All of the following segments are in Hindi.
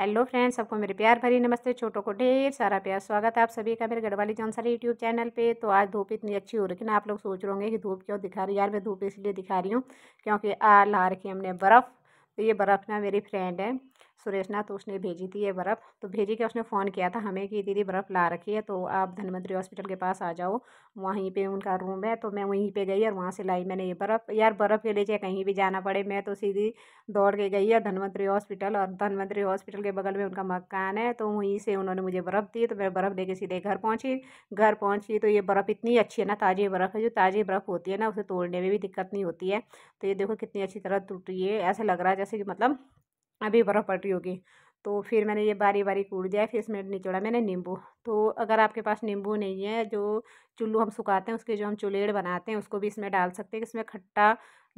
हेलो फ्रेंड्स सबको मेरे प्यार भरी नमस्ते छोटों को ढेर सारा प्यार स्वागत है आप सभी का मेरे गढ़वाली जौनसारी यूट्यूब चैनल पे तो आज धूप इतनी अच्छी हो रही है ना आप लोग सोच रहे होंगे कि धूप क्यों दिखा रही है यार मैं धूप इसलिए दिखा रही हूँ क्योंकि आ ला रखी हमने बर्फ़ तो ये बर्फ़ ना मेरी फ्रेंड है सुरेश ना तो उसने भेजी थी ये बर्फ़ तो भेजी के उसने फ़ोन किया था हमें कि दीदी बर्फ़ ला रखी है तो आप धनवंतरी हॉस्पिटल के पास आ जाओ वहीं पे उनका रूम है तो मैं वहीं पे गई और वहाँ से लाई मैंने ये बर्फ़ यार बर्फ़ के लिए चाहे कहीं भी जाना पड़े मैं तो सीधी दौड़ के गई है धनवंतरी हॉस्पिटल और धनवंतरी हॉस्पिटल के बगल में उनका मकान है तो वहीं से उन्होंने मुझे बर्फ़ दी तो मैं बर्फ़ लेके सीधे घर पहुँची घर पहुँची तो ये बर्फ़ इतनी अच्छी है ना ताज़ी बर्फ़ है जो ताज़ी बर्फ़ होती है ना उसे तोड़ने में भी दिक्कत नहीं होती है तो ये देखो कितनी अच्छी तरह टूटी है ऐसा लग रहा है जैसे कि मतलब अभी बर्फ़ पड़ रही होगी तो फिर मैंने ये बारी बारी कूट दिया फिर इसमें निचोड़ा मैंने नींबू तो अगर आपके पास नींबू नहीं है जो चुल्लू हम सुखाते हैं उसके जो हम चुलेड़ बनाते हैं उसको भी इसमें डाल सकते हैं इसमें खट्टा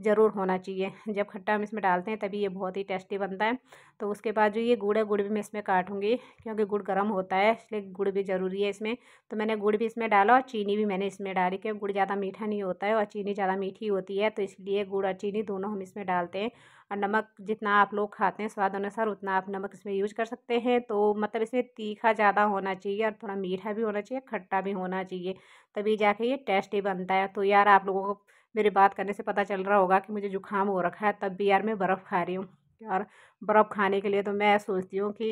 ज़रूर होना चाहिए जब खट्टा हम इसमें डालते हैं तभी ये बहुत ही टेस्टी बनता है तो उसके बाद जो ये गुड़ है गुड़ भी मैं इसमें काटूंगी क्योंकि गुड़ गर्म होता है इसलिए गुड़ भी ज़रूरी है इसमें तो मैंने गुड़ भी इसमें डाला और चीनी भी मैंने इसमें डाली क्योंकि गुड़ ज़्यादा मीठा नहीं होता है और चीनी ज़्यादा मीठी होती है तो इसलिए गुड़ और चीनी दोनों हम इसमें डालते हैं और नमक जितना आप लोग खाते हैं स्वाद अनुसार उतना आप नमक इसमें यूज कर सकते हैं तो मतलब इसमें तीखा ज़्यादा होना चाहिए और थोड़ा मीठा भी होना चाहिए खट्टा भी होना चाहिए तभी जाके ये टेस्टी बनता है तो यार आप लोगों को मेरी बात करने से पता चल रहा होगा कि मुझे जुकाम हो रखा है तब भी यार मैं बर्फ़ खा रही हूँ और बर्फ़ खाने के लिए तो मैं सोचती हूँ कि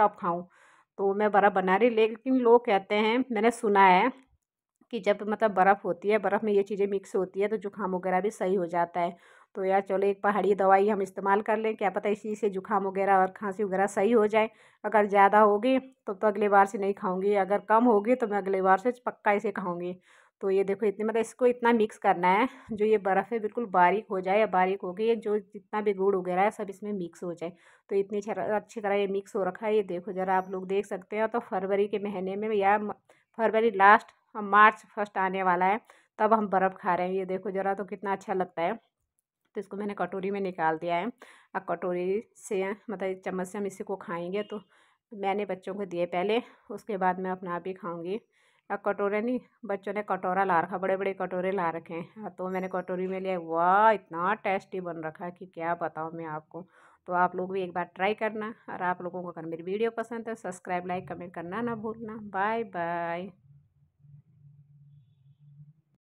कब खाऊँ तो मैं बर्फ़ बना रही लेकिन लोग कहते हैं मैंने सुना है कि जब मतलब बर्फ़ होती है बर्फ़ में ये चीज़ें मिक्स होती है तो जुकाम वगैरह भी सही हो जाता है तो यार चलो एक पहाड़ी दवाई हम इस्तेमाल कर लें क्या पता इसी से जुकाम वगैरह और खांसी वगैरह सही हो जाए अगर ज़्यादा होगी तो तो अगली बार से नहीं खाऊंगी अगर कम होगी तो मैं अगली बार से पक्का इसे खाऊंगी तो ये देखो इतने मतलब इसको इतना मिक्स करना है जो ये बर्फ़ है बिल्कुल बारीक हो जाए या बारीक होगी गई जो जितना भी गुड़ वगैरह है सब इसमें मिक्स हो जाए तो इतनी अच्छी तरह ये मिक्स हो रखा है ये देखो ज़रा आप लोग देख सकते हैं तो फरवरी के महीने में या फरवरी लास्ट मार्च फर्स्ट आने वाला है तब हम बर्फ़ खा रहे हैं ये देखो ज़रा तो कितना अच्छा लगता है तो इसको मैंने कटोरी में निकाल दिया है अब कटोरी से मतलब चम्मच से हम इसी को खाएंगे तो मैंने बच्चों को दिए पहले उसके बाद मैं अपना आप ही खाऊँगी अब कटोरे नहीं बच्चों ने कटोरा ला रखा बड़े बड़े कटोरे ला रखे हैं तो मैंने कटोरी में लिया वाह इतना टेस्टी बन रखा है कि क्या बताऊँ मैं आपको तो आप लोग भी एक बार ट्राई करना और आप लोगों को अगर मेरी वीडियो पसंद है सब्सक्राइब लाइक कमेंट करना ना भूलना बाय बाय